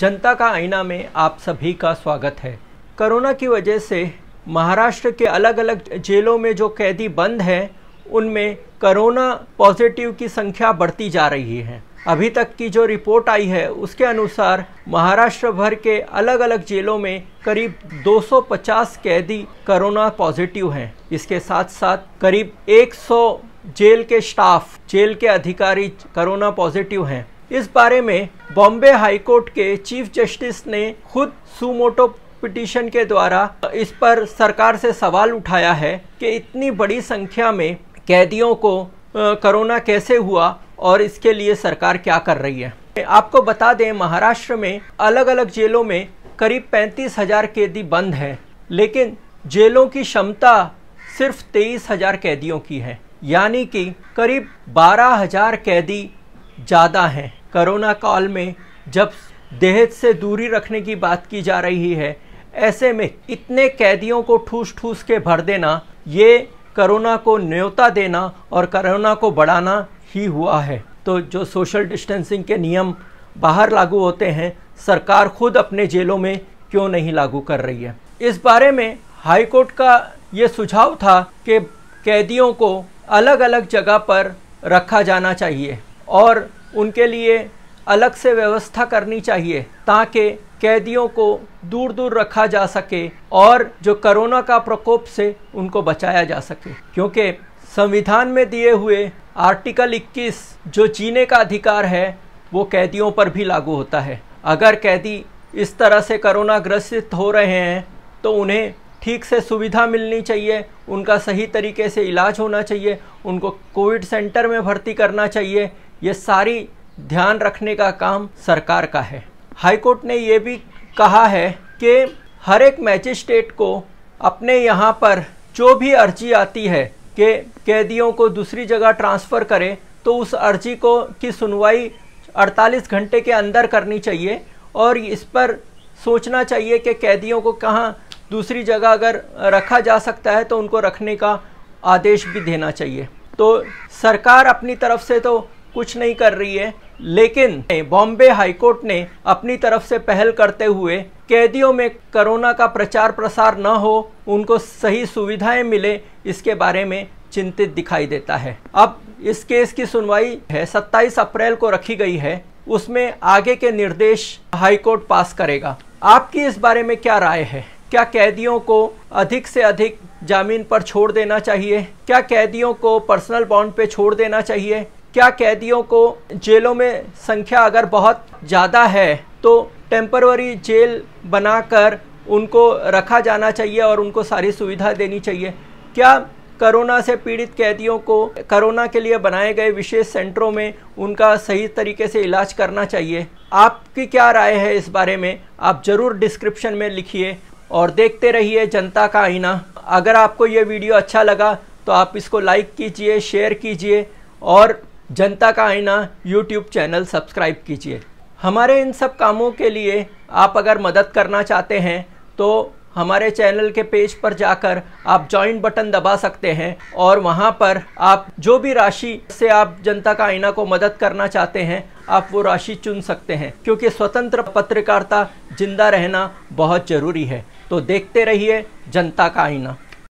जनता का आईना में आप सभी का स्वागत है कोरोना की वजह से महाराष्ट्र के अलग अलग जेलों में जो कैदी बंद हैं उनमें कोरोना पॉजिटिव की संख्या बढ़ती जा रही है अभी तक की जो रिपोर्ट आई है उसके अनुसार महाराष्ट्र भर के अलग अलग जेलों में करीब 250 कैदी कोरोना पॉजिटिव हैं इसके साथ साथ करीब 100 जेल के स्टाफ जेल के अधिकारी कोरोना पॉजिटिव हैं इस बारे में बॉम्बे हाईकोर्ट के चीफ जस्टिस ने खुद सुमोटो पिटिशन के द्वारा इस पर सरकार से सवाल उठाया है कि इतनी बड़ी संख्या में कैदियों को कोरोना कैसे हुआ और इसके लिए सरकार क्या कर रही है आपको बता दें महाराष्ट्र में अलग अलग जेलों में करीब पैंतीस हजार कैदी बंद हैं लेकिन जेलों की क्षमता सिर्फ तेईस हजार कैदियों की है यानी कि करीब बारह हजार कैदी ज़्यादा हैं कोरोना काल में जब दहेज से दूरी रखने की बात की जा रही है ऐसे में इतने कैदियों को ठूस ठूस के भर देना ये करोना को न्योता देना और करोना को बढ़ाना ही हुआ है तो जो सोशल डिस्टेंसिंग के नियम बाहर लागू होते हैं सरकार खुद अपने जेलों में क्यों नहीं लागू कर रही है इस बारे में हाईकोर्ट का ये सुझाव था कि कैदियों को अलग अलग जगह पर रखा जाना चाहिए और उनके लिए अलग से व्यवस्था करनी चाहिए ताकि कैदियों को दूर दूर रखा जा सके और जो करोना का प्रकोप से उनको बचाया जा सके क्योंकि संविधान में दिए हुए आर्टिकल 21 जो जीने का अधिकार है वो कैदियों पर भी लागू होता है अगर कैदी इस तरह से करोना ग्रसित हो रहे हैं तो उन्हें ठीक से सुविधा मिलनी चाहिए उनका सही तरीके से इलाज होना चाहिए उनको कोविड सेंटर में भर्ती करना चाहिए ये सारी ध्यान रखने का काम सरकार का है हाईकोर्ट ने ये भी कहा है कि हर एक मैजिस्ट्रेट को अपने यहाँ पर जो भी अर्जी आती है कि कैदियों को दूसरी जगह ट्रांसफ़र करें तो उस अर्जी को की सुनवाई 48 घंटे के अंदर करनी चाहिए और इस पर सोचना चाहिए कि कैदियों को कहाँ दूसरी जगह अगर रखा जा सकता है तो उनको रखने का आदेश भी देना चाहिए तो सरकार अपनी तरफ से तो कुछ नहीं कर रही है लेकिन बॉम्बे हाईकोर्ट ने अपनी तरफ से पहल करते हुए कैदियों में कोरोना का प्रचार प्रसार न हो उनको सही सुविधाएं मिले इसके बारे में चिंतित दिखाई देता है अब इस केस की सुनवाई है 27 अप्रैल को रखी गई है उसमें आगे के निर्देश हाईकोर्ट पास करेगा आपकी इस बारे में क्या राय है क्या कैदियों को अधिक से अधिक जमीन पर छोड़ देना चाहिए क्या कैदियों को पर्सनल बॉन्ड पे छोड़ देना चाहिए क्या कैदियों को जेलों में संख्या अगर बहुत ज़्यादा है तो टेम्परवरी जेल बनाकर उनको रखा जाना चाहिए और उनको सारी सुविधा देनी चाहिए क्या कोरोना से पीड़ित कैदियों को कोरोना के लिए बनाए गए विशेष सेंटरों में उनका सही तरीके से इलाज करना चाहिए आपकी क्या राय है इस बारे में आप ज़रूर डिस्क्रिप्शन में लिखिए और देखते रहिए जनता का आईना अगर आपको ये वीडियो अच्छा लगा तो आप इसको लाइक कीजिए शेयर कीजिए और जनता का आईना यूट्यूब चैनल सब्सक्राइब कीजिए हमारे इन सब कामों के लिए आप अगर मदद करना चाहते हैं तो हमारे चैनल के पेज पर जाकर आप जॉइंट बटन दबा सकते हैं और वहाँ पर आप जो भी राशि से आप जनता का आईना को मदद करना चाहते हैं आप वो राशि चुन सकते हैं क्योंकि स्वतंत्र पत्रकारिता जिंदा रहना बहुत ज़रूरी है तो देखते रहिए जनता का आईना